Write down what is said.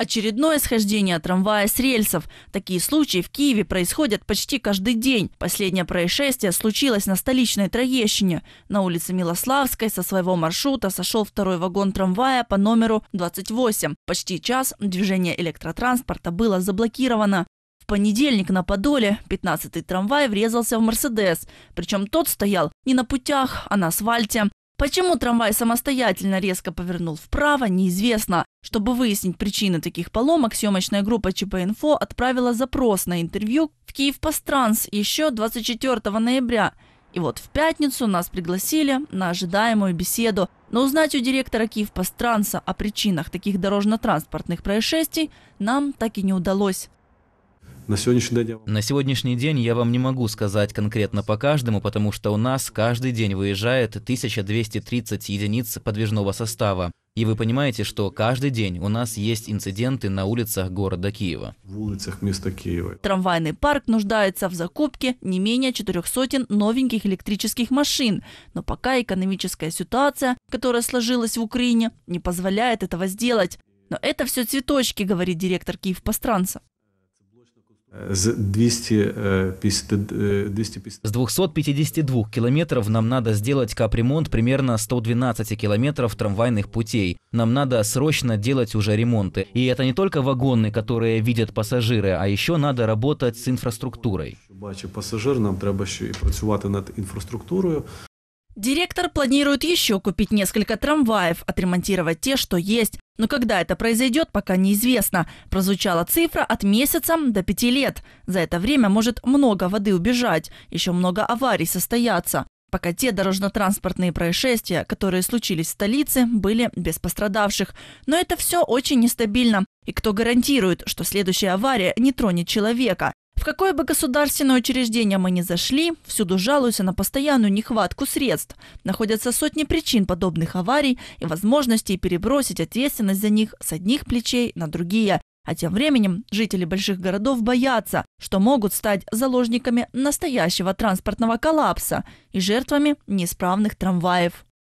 Очередное схождение трамвая с рельсов. Такие случаи в Киеве происходят почти каждый день. Последнее происшествие случилось на столичной Троещине. На улице Милославской со своего маршрута сошел второй вагон трамвая по номеру 28. Почти час движение электротранспорта было заблокировано В понедельник на Подоле 15-й трамвай врезался в «Мерседес». Причем тот стоял не на путях, а на асфальте. Почему трамвай самостоятельно резко повернул вправо, неизвестно. Чтобы выяснить причины таких поломок, съемочная группа ЧП «Инфо» отправила запрос на интервью в Киев Постранс еще 24 ноября. И вот в пятницу нас пригласили на ожидаемую беседу. Но узнать у директора Киев Постранса о причинах таких дорожно-транспортных происшествий нам так и не удалось на сегодняшний день? На сегодняшний день я вам не могу сказать конкретно по каждому, потому что у нас каждый день выезжает 1230 единиц подвижного состава. И вы понимаете, что каждый день у нас есть инциденты на улицах города Киева. В улицах места Киева. Трамвайный парк нуждается в закупке не менее 400 новеньких электрических машин. Но пока экономическая ситуация, которая сложилась в Украине, не позволяет этого сделать. Но это все цветочки, говорит директор Киев Постранца. Э, э, э, с 250, 250... С 252 километров нам надо сделать капремонт примерно 112 километров трамвайных путей. Нам надо срочно делать уже ремонты. И это не только вагоны, которые видят пассажиры, а еще надо работать с инфраструктурой. Бачи пассажир, нам треба ще и працювати над инфраструктурой Директор планирует еще купить несколько трамваев, отремонтировать те, что есть. Но когда это произойдет, пока неизвестно. Прозвучала цифра от месяца до пяти лет. За это время может много воды убежать, еще много аварий состояться. Пока те дорожно-транспортные происшествия, которые случились в столице, были без пострадавших. Но это все очень нестабильно. И кто гарантирует, что следующая авария не тронет человека? В какое бы государственное учреждение мы ни зашли, всюду жалуются на постоянную нехватку средств. Находятся сотни причин подобных аварий и возможностей перебросить ответственность за них с одних плечей на другие. А тем временем жители больших городов боятся, что могут стать заложниками настоящего транспортного коллапса и жертвами неисправных трамваев.